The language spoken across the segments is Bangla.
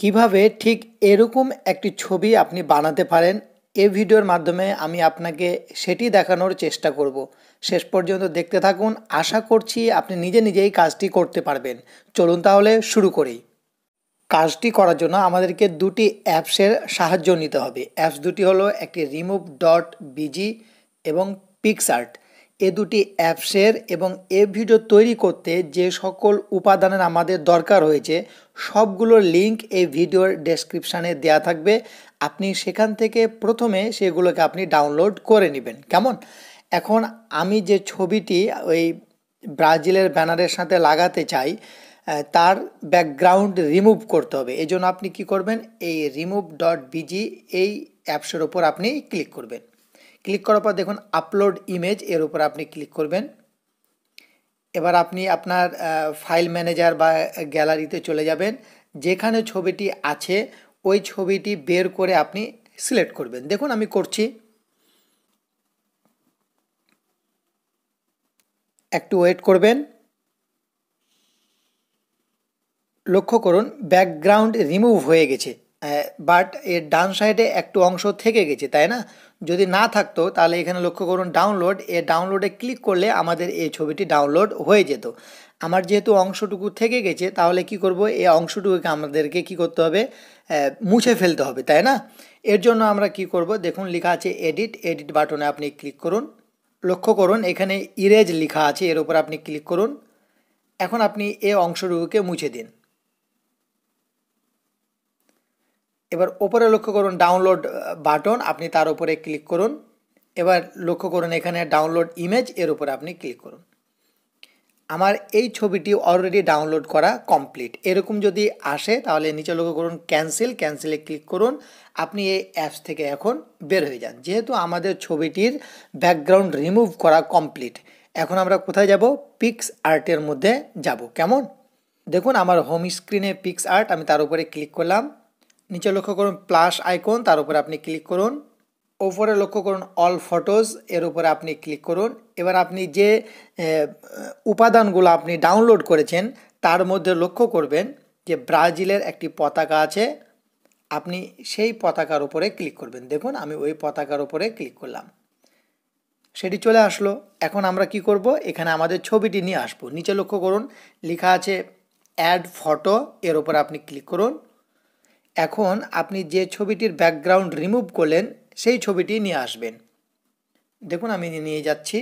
কিভাবে ঠিক এরকম একটি ছবি আপনি বানাতে পারেন এ ভিডিওর মাধ্যমে আমি আপনাকে সেটি দেখানোর চেষ্টা করব শেষ পর্যন্ত দেখতে থাকুন আশা করছি আপনি নিজে নিজেই কাজটি করতে পারবেন চলুন তাহলে শুরু করি কাজটি করার জন্য আমাদেরকে দুটি অ্যাপসের সাহায্য নিতে হবে অ্যাপস দুটি হলো একটি রিমুভ ডট বিজি এবং আর্ট এ দুটি অ্যাপসের এবং এ ভিডিও তৈরি করতে যে সকল উপাদানের আমাদের দরকার হয়েছে সবগুলোর লিঙ্ক এই ভিডিওর ডেসক্রিপশানে দেয়া থাকবে আপনি সেখান থেকে প্রথমে সেগুলোকে আপনি ডাউনলোড করে নেবেন কেমন এখন আমি যে ছবিটি ওই ব্রাজিলের ব্যানারের সাথে লাগাতে চাই তার ব্যাকগ্রাউন্ড রিমুভ করতে হবে এজন্য আপনি কি করবেন এই রিমুভ ডট বিজি এই অ্যাপসের ওপর আপনি ক্লিক করবেন ক্লিক করার পর দেখুন আপলোড ইমেজ এর উপর আপনি ক্লিক করবেন এবার আপনি আপনার ফাইল ম্যানেজার বা গ্যালারিতে চলে যাবেন যেখানে ছবিটি আছে ওই ছবিটি বের করে আপনি সিলেক্ট করবেন দেখুন আমি করছি একটু ওয়েট করবেন লক্ষ্য করুন ব্যাকগ্রাউন্ড রিমুভ হয়ে গেছে বাট এর ডান সাইডে একটু অংশ থেকে গেছে তাই না যদি না থাকতো তাহলে এখানে লক্ষ্য করুন ডাউনলোড এ ডাউনলোডে ক্লিক করলে আমাদের এই ছবিটি ডাউনলোড হয়ে যেত আমার যেহেতু অংশটুকু থেকে গেছে তাহলে কি করব এই অংশটুকুকে আমাদেরকে কি করতে হবে মুছে ফেলতে হবে তাই না এর জন্য আমরা কি করব দেখুন লেখা আছে এডিট এডিট বাটনে আপনি ক্লিক করুন লক্ষ্য করুন এখানে ইরেজ লেখা আছে এর উপর আপনি ক্লিক করুন এখন আপনি এ অংশটুকুকে মুছে দিন এবার ওপরে লক্ষ্য করুন ডাউনলোড বাটন আপনি তার উপরে ক্লিক করুন এবার লক্ষ্য করুন এখানে ডাউনলোড ইমেজ এর উপরে আপনি ক্লিক করুন আমার এই ছবিটি অলরেডি ডাউনলোড করা কমপ্লিট এরকম যদি আসে তাহলে নিচে লক্ষ্য করুন ক্যান্সেল ক্যান্সেলে ক্লিক করুন আপনি এই অ্যাপস থেকে এখন বের হয়ে যান যেহেতু আমাদের ছবিটির ব্যাকগ্রাউন্ড রিমুভ করা কমপ্লিট এখন আমরা কোথায় যাব পিক্স আর্টের মধ্যে যাব কেমন দেখুন আমার হোম স্ক্রিনে পিক্স আর্ট আমি তার উপরে ক্লিক করলাম নিচে লক্ষ্য করুন প্লাস আইকন তার উপরে আপনি ক্লিক করুন ওপরে লক্ষ্য করুন অল ফটোজ এর উপরে আপনি ক্লিক করুন এবার আপনি যে উপাদানগুলো আপনি ডাউনলোড করেছেন তার মধ্যে লক্ষ্য করবেন যে ব্রাজিলের একটি পতাকা আছে আপনি সেই পতাকার উপরে ক্লিক করবেন দেখুন আমি ওই পতাকার উপরে ক্লিক করলাম সেটি চলে আসলো এখন আমরা কি করব এখানে আমাদের ছবিটি নিয়ে আসবো নিচে লক্ষ্য করুন লেখা আছে অ্যাড ফটো এর উপরে আপনি ক্লিক করুন এখন আপনি যে ছবিটির ব্যাকগ্রাউন্ড রিমুভ করলেন সেই ছবিটি নিয়ে আসবেন দেখুন আমি নিয়ে যাচ্ছি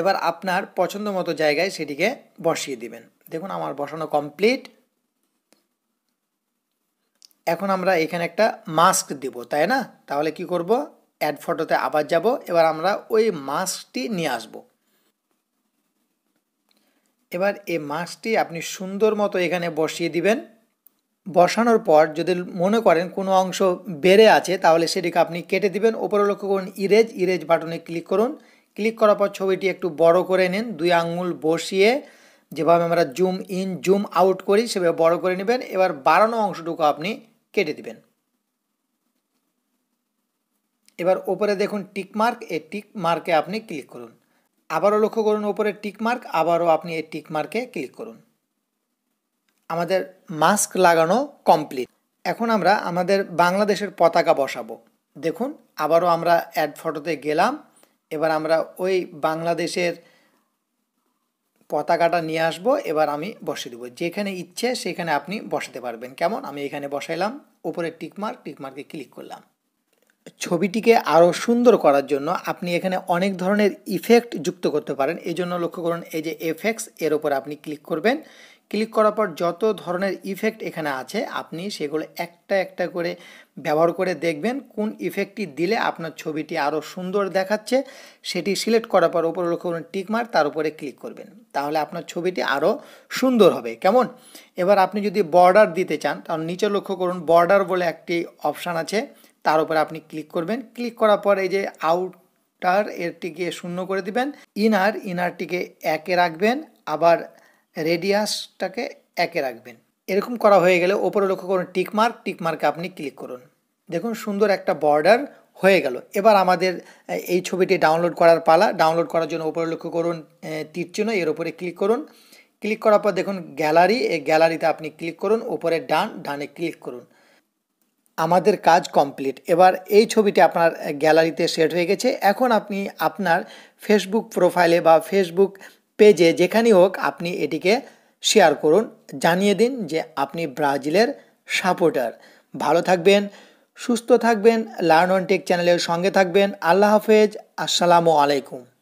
এবার আপনার পছন্দ মতো জায়গায় সেটিকে বসিয়ে দিবেন দেখুন আমার বসানো কমপ্লিট এখন আমরা এখানে একটা মাস্ক দেব তাই না তাহলে কি করব অ্যাড ফটোতে আবার যাব এবার আমরা ওই মাস্কটি নিয়ে আসব এবার এই মাস্কটি আপনি সুন্দর মতো এখানে বসিয়ে দিবেন বসানোর পর যদি মনে করেন কোনো অংশ বেড়ে আছে তাহলে সেটিকে আপনি কেটে দিবেন ওপরে লক্ষ্য করুন ইরেজ ইরেজ বাটনে ক্লিক করুন ক্লিক করার পর ছবিটি একটু বড় করে নিন দুই আঙুল বসিয়ে যেভাবে আমরা জুম ইন জুম আউট করি সেভাবে বড় করে নেবেন এবার বাড়ানো অংশটুকু আপনি কেটে দিবেন এবার ওপরে দেখুন টিকমার্ক মার্ক এই আপনি ক্লিক করুন আবারও লক্ষ্য করুন ওপরে টিকমার্ক আবারও আপনি এই টিকমার্কে ক্লিক করুন আমাদের মাস্ক লাগানো কমপ্লিট এখন আমরা আমাদের বাংলাদেশের পতাকা বসাবো দেখুন আবারও আমরা অ্যাড ফটোতে গেলাম এবার আমরা ওই বাংলাদেশের পতাকাটা নিয়ে আসবো এবার আমি বসিয়ে দেবো যেখানে ইচ্ছে সেখানে আপনি বসাতে পারবেন কেমন আমি এখানে বসাইলাম উপরে টিকমার্ক টিকমার্কে ক্লিক করলাম ছবিটিকে আরও সুন্দর করার জন্য আপনি এখানে অনেক ধরনের ইফেক্ট যুক্ত করতে পারেন এই জন্য লক্ষ্য করুন এই যে এফেক্টস এর উপর আপনি ক্লিক করবেন ক্লিক করার পর যত ধরনের ইফেক্ট এখানে আছে আপনি সেগুলো একটা একটা করে ব্যবহার করে দেখবেন কোন ইফেক্টটি দিলে আপনার ছবিটি আরও সুন্দর দেখাচ্ছে সেটি সিলেক্ট করার পর উপরে লক্ষ্য করুন টিকমার তার উপরে ক্লিক করবেন তাহলে আপনার ছবিটি আরও সুন্দর হবে কেমন এবার আপনি যদি বর্ডার দিতে চান তাহলে নিচে লক্ষ্য করুন বর্ডার বলে একটি অপশান আছে তার উপরে আপনি ক্লিক করবেন ক্লিক করার পর এই যে আউট এরটিকে শূন্য করে দিবেন ইনার ইনারটিকে একে রাখবেন আবার রেডিয়াসটাকে একে রাখবেন এরকম করা হয়ে গেলে ওপরে লক্ষ্য করুন টিকমার্ক টিকমার্কে আপনি ক্লিক করুন দেখুন সুন্দর একটা বর্ডার হয়ে গেল এবার আমাদের এই ছবিটি ডাউনলোড করার পালা ডাউনলোড করার জন্য ওপরে লক্ষ্য করুন তীরচিহ্ন এর উপরে ক্লিক করুন ক্লিক করার পর দেখুন গ্যালারি এই গ্যালারিতে আপনি ক্লিক করুন ওপরে ডান ডানে ক্লিক করুন আমাদের কাজ কমপ্লিট এবার এই ছবিটি আপনার গ্যালারিতে সেট হয়ে গেছে এখন আপনি আপনার ফেসবুক প্রোফাইলে বা ফেসবুক পেজে যেখানেই হোক আপনি এটিকে শেয়ার করুন জানিয়ে দিন যে আপনি ব্রাজিলের সাপোর্টার ভালো থাকবেন সুস্থ থাকবেন লার্ন অন টেক চ্যানেলের সঙ্গে থাকবেন আল্লাহ হাফেজ আসসালামু আলাইকুম